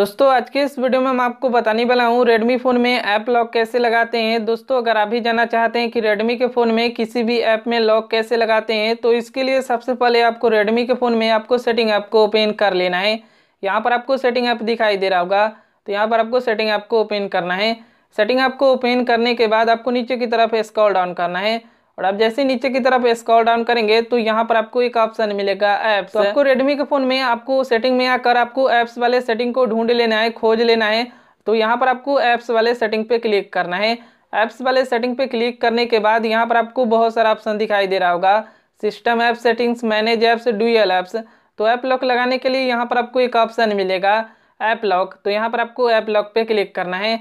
दोस्तों आज के इस वीडियो में मैं आपको बताने वाला हूँ रेडमी फ़ोन में ऐप लॉक कैसे लगाते हैं दोस्तों अगर आप भी जानना चाहते हैं कि रेडमी के फ़ोन में किसी भी ऐप में लॉक कैसे लगाते हैं तो इसके लिए सबसे पहले आपको रेडमी के फ़ोन में आपको सेटिंग ऐप को ओपन कर लेना है यहाँ पर आपको सेटिंग ऐप दिखाई दे रहा होगा तो यहाँ पर आपको सेटिंग ऐप को ओपन करना है सेटिंग ऐप को ओपन करने के बाद आपको नीचे की तरफ स्कॉल डाउन करना है और आप जैसे नीचे की तरफ स्क्रॉल डाउन करेंगे तो यहाँ पर आपको एक ऑप्शन मिलेगा ऐप्स तो आपको रेडमी के फ़ोन में आपको सेटिंग में आकर आपको ऐप्स वाले सेटिंग को ढूंढ लेना है खोज लेना है तो यहाँ पर आपको ऐप्स वाले सेटिंग पे क्लिक करना है ऐप्स वाले सेटिंग पे क्लिक करने के बाद यहाँ पर आपको बहुत सारा ऑप्शन दिखाई दे रहा होगा system app settings manage apps dual apps तो ऐप लॉक लगाने के लिए यहाँ पर आपको एक ऑप्शन मिलेगा ऐप लॉक तो यहाँ पर आपको ऐप लॉक पे क्लिक करना है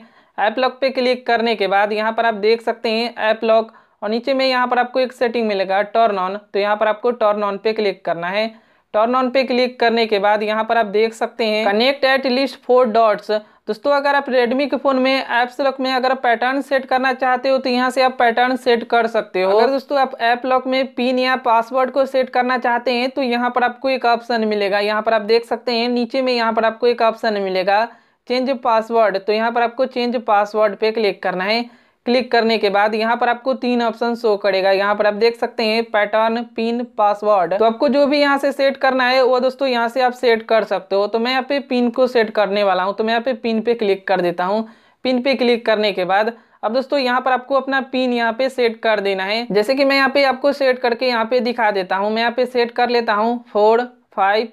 ऐप लॉक पे क्लिक करने के बाद यहाँ पर आप देख सकते हैं ऐप लॉक और नीचे में यहाँ पर आपको एक सेटिंग मिलेगा टर्न ऑन तो यहाँ पर आपको टर्न ऑन पे क्लिक करना है टर्न ऑन पे क्लिक करने के बाद यहाँ पर आप देख सकते हैं connect at least four dots दोस्तों अगर आप रेडमी के फ़ोन में ऐप्स लॉक में अगर पैटर्न सेट करना चाहते हो तो यहाँ से आप पैटर्न सेट कर सकते हो अगर दोस्तों आप ऐप लॉक में पिन या पासवर्ड को सेट करना चाहते हैं तो यहाँ पर आपको एक ऑप्शन मिलेगा यहाँ पर आप देख सकते हैं नीचे में यहाँ पर आपको एक ऑप्शन मिलेगा चेंज पासवर्ड तो यहाँ पर आपको चेंज पासवर्ड पे क्लिक करना है क्लिक करने के बाद यहाँ पर आपको तीन ऑप्शन शो करेगा यहाँ पर आप देख सकते हैं पैटर्न पिन पासवर्ड तो आपको जो भी यहाँ से सेट करना है वो दोस्तों यहाँ से आप सेट कर सकते हो तो मैं यहाँ पे पिन को सेट करने वाला हूँ तो मैं यहाँ पे पिन पे क्लिक कर देता हूँ पिन पे क्लिक करने के बाद अब दोस्तों यहाँ पर आपको अपना पिन यहाँ पे सेट कर देना है जैसे कि मैं यहाँ पे आपको सेट करके यहाँ पे दिखा देता हूँ मैं यहाँ पे सेट कर लेता हूँ फोर फाइव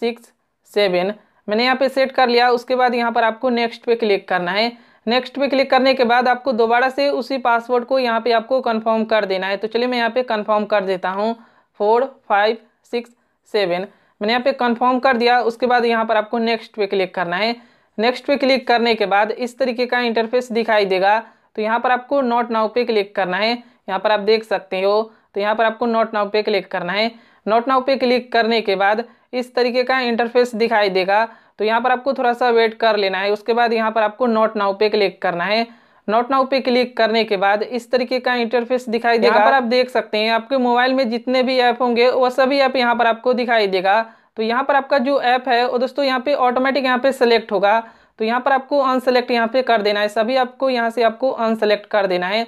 सिक्स सेवन मैंने यहाँ पे सेट कर लिया उसके बाद यहाँ पर आपको नेक्स्ट पे क्लिक करना है नेक्स्ट पे क्लिक करने के बाद आपको दोबारा से उसी पासवर्ड को यहाँ पे आपको कंफर्म कर देना है तो चलिए मैं यहाँ पे कंफर्म कर देता हूँ फोर फाइव सिक्स सेवन मैंने यहाँ पे कंफर्म कर दिया उसके बाद यहाँ पर आपको नेक्स्ट पे क्लिक करना है नेक्स्ट पे क्लिक करने के बाद इस तरीके का इंटरफेस दिखाई देगा तो यहाँ पर आपको नोट नाउ पे क्लिक करना है यहाँ पर आप देख सकते हो तो यहाँ पर आपको नोट नाउ पे क्लिक करना है नोट नाउ पे क्लिक करने के बाद इस तरीके का इंटरफेस दिखाई देगा तो यहाँ पर आपको थोड़ा सा वेट कर लेना है उसके बाद यहाँ पर आपको नोट नाउ पे क्लिक करना है नोट नाउ पे क्लिक करने के बाद इस तरीके का इंटरफेस दिखाई देगा यहाँ पर आप देख सकते हैं आपके मोबाइल में जितने भी ऐप होंगे वह सभी ऐप यहाँ पर आपको दिखाई देगा तो यहाँ पर आपका जो ऐप है वो दोस्तों यहाँ पे ऑटोमेटिक यहाँ पे सेलेक्ट होगा तो यहाँ पर आपको अनसेलेक्ट यहाँ पे कर देना है सभी आपको यहाँ से आपको अनसेलेक्ट कर देना है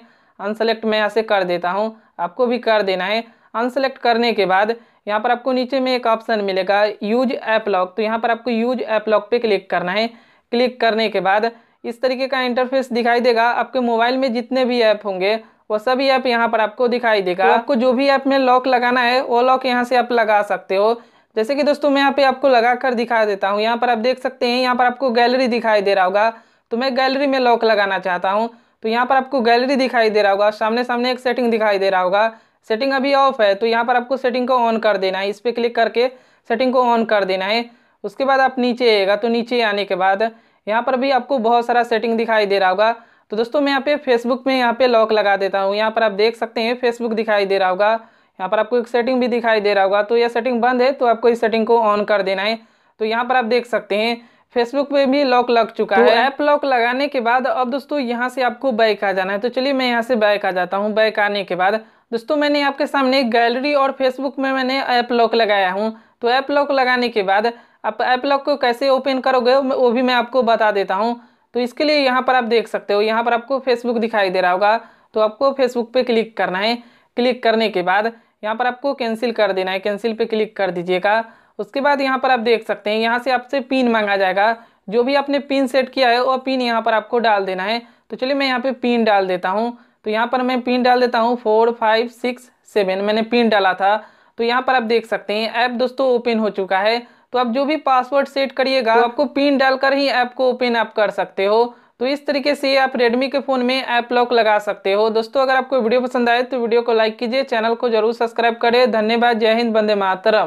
अनसेलेक्ट मैं यहाँ से कर देता हूँ आपको भी कर देना है अनसेलेक्ट करने के बाद यहाँ पर आपको नीचे में एक ऑप्शन मिलेगा यूज ऐप लॉक तो यहाँ पर आपको यूज ऐप लॉक पे क्लिक करना है क्लिक करने के बाद इस तरीके का इंटरफेस दिखाई देगा आपके मोबाइल में जितने भी ऐप होंगे वो सभी ऐप यहाँ पर आपको दिखाई देगा तो आपको जो भी ऐप में लॉक लगाना है वो लॉक यहाँ से आप लगा सकते हो जैसे कि दोस्तों मैं यहाँ पे आपको लगा कर दिखा देता हूँ यहाँ पर आप देख सकते हैं यहाँ पर आपको गैलरी दिखाई दे रहा होगा तो मैं गैलरी में लॉक लगाना चाहता हूँ तो यहाँ पर आपको गैलरी दिखाई दे रहा होगा सामने सामने एक सेटिंग दिखाई दे रहा होगा सेटिंग अभी ऑफ है तो यहाँ पर आपको सेटिंग को ऑन कर देना है इस पर क्लिक करके सेटिंग को ऑन कर देना है उसके बाद आप नीचे आएगा तो नीचे आने के बाद यहाँ पर भी आपको बहुत सारा सेटिंग दिखाई दे रहा होगा तो दोस्तों मैं यहाँ पे फेसबुक में यहाँ पे लॉक लगा देता हूँ यहाँ पर आप देख सकते हैं फेसबुक दिखाई दे रहा होगा यहाँ पर आपको एक सेटिंग भी दिखाई दे रहा होगा तो यह सेटिंग बंद है तो आपको इस सेटिंग को ऑन कर देना है तो यहाँ पर आप देख सकते हैं फेसबुक पे भी लॉक लग चुका तो है ऐप लॉक लगाने के बाद अब दोस्तों यहाँ से आपको बैक आ जाना है तो चलिए मैं यहाँ से बैक आ जाता हूँ बैक आने के बाद दोस्तों मैंने आपके सामने गैलरी और फेसबुक में मैंने ऐप लॉक लगाया हूँ तो ऐप लॉक लगाने के बाद आप ऐप लॉक को कैसे ओपन करोगे वो भी मैं आपको बता देता हूँ तो इसके लिए यहाँ पर आप देख सकते हो यहाँ पर आपको फेसबुक दिखाई दे रहा होगा तो आपको फेसबुक पे क्लिक करना है क्लिक करने के बाद यहाँ पर आपको कैंसिल कर देना है कैंसिल पे क्लिक कर दीजिएगा उसके बाद यहाँ पर आप देख सकते हैं यहाँ से आपसे पिन मांगा जाएगा जो भी आपने पिन सेट किया है वो पिन यहाँ पर आपको डाल देना है तो चलिए मैं यहाँ पे पिन डाल देता हूँ तो यहाँ पर मैं पिन डाल देता हूँ फोर फाइव सिक्स सेवन मैंने पिन डाला था तो यहाँ पर आप देख सकते हैं ऐप दोस्तों ओपन हो चुका है तो आप जो भी पासवर्ड सेट करिएगा तो आपको पिन डालकर ही ऐप को ओपन आप कर सकते हो तो इस तरीके से आप रेडमी के फ़ोन में ऐप लॉक लगा सकते हो दोस्तों अगर आपको वीडियो पसंद आए तो वीडियो को लाइक कीजिए चैनल को जरूर सब्सक्राइब करें धन्यवाद जय हिंद बंदे मातरम